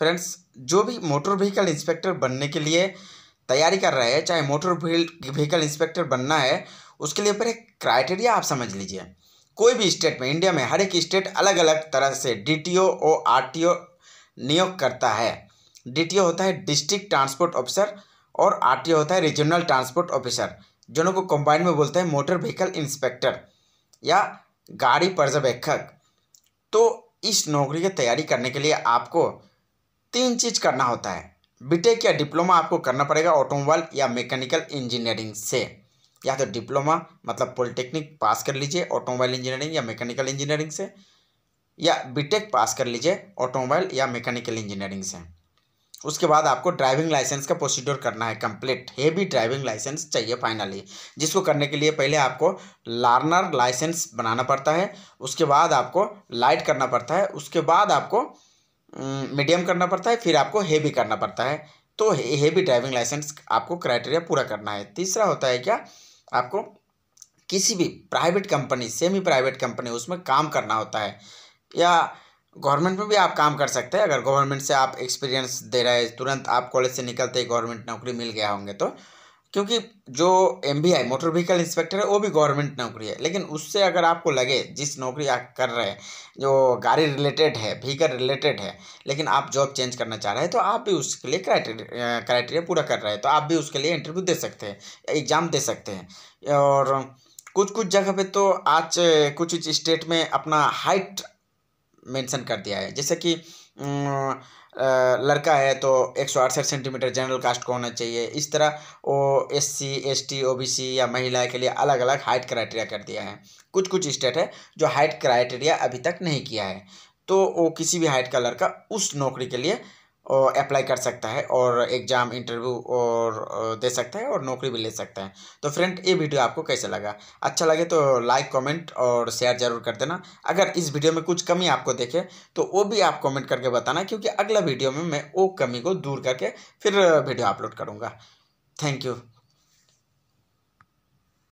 friends जो भी motor vehicle inspector बनने के लिए तैयारी कर रहे हैं चाहे मोटर व्हीकल इंस्पेक्टर बनना है उसके लिए पर एक क्राइटेरिया आप समझ लीजिए कोई भी स्टेट में इंडिया में हर एक स्टेट अलग अलग तरह से डी और आर नियोग करता है डी होता है डिस्ट्रिक्ट ट्रांसपोर्ट ऑफिसर और आर होता है रीजनल ट्रांसपोर्ट ऑफिसर जिनों को कंबाइंड में बोलते हैं मोटर व्हीकल इंस्पेक्टर या गाड़ी पर्यवेक्षक तो इस नौकरी की तैयारी करने के लिए आपको तीन चीज़ करना होता है बीटेक e या डिप्लोमा आपको करना पड़ेगा ऑटोमोबाइल या मैकेनिकल इंजीनियरिंग से या तो डिप्लोमा मतलब पॉलिटेक्निक पास कर लीजिए ऑटोमोबाइल इंजीनियरिंग या मैकेनिकल इंजीनियरिंग से या बीटेक पास e कर लीजिए ऑटोमोबाइल या मैकेनिकल इंजीनियरिंग से उसके बाद आपको ड्राइविंग लाइसेंस का प्रोसीड्योर करना है कंप्लीट हेवी ड्राइविंग लाइसेंस चाहिए फाइनली जिसको करने के लिए पहले आपको लार्नर लाइसेंस बनाना पड़ता है उसके बाद आपको लाइट करना पड़ता है उसके बाद आपको मीडियम हम्म, करना पड़ता है फिर आपको हेवी करना पड़ता है तो हेवी ड्राइविंग लाइसेंस आपको क्राइटेरिया पूरा करना है तीसरा होता है क्या आपको किसी भी private company semi private company उसमें काम करना होता है या गवर्नमेंट में भी आप काम कर सकते हैं अगर गवर्नमेंट से आप एक्सपीरियंस दे रहे हैं तुरंत आप कॉलेज से निकलते ही गवर्नमेंट नौकरी मिल गया होंगे तो क्योंकि जो M B I motor vehicle inspector है वो भी गवर्नमेंट नौकरी है लेकिन उससे अगर आपको लगे जिस नौकरी आप कर रहे हैं जो गाड़ी रिलेटेड है व्हीकल रिलेटेड है लेकिन आप जॉब चेंज करना चाह रहे हैं तो आप भी उसके लिए क्राइटेरिया क्राइटेरिया पूरा कर रहे हैं तो आप भी उसके लिए इंटरव्यू दे सकते हैं एग्ज़ाम दे सकते हैं और कुछ कुछ जगह पर तो आज कुछ कुछ स्टेट में अपना हाइट मेंशन कर दिया है जैसे कि लड़का है तो एक सौ अड़सठ सेंटीमीटर जनरल कास्ट का होना चाहिए इस तरह O S C S T O B C या महिला के लिए अलग अलग हाइट क्राइटेरिया कर दिया है कुछ कुछ स्टेट है जो हाइट क्राइटेरिया अभी तक नहीं किया है तो वो किसी भी हाइट का लड़का उस नौकरी के लिए अप्लाई कर सकता है और एग्ज़ाम इंटरव्यू और दे सकता है और नौकरी भी ले सकता है तो फ्रेंड ये वीडियो आपको कैसे लगा अच्छा लगे तो लाइक कमेंट और शेयर ज़रूर कर देना अगर इस वीडियो में कुछ कमी आपको देखे तो वो भी आप कमेंट करके बताना क्योंकि अगला वीडियो में मैं वो कमी को दूर करके फिर वीडियो अपलोड करूँगा थैंक यू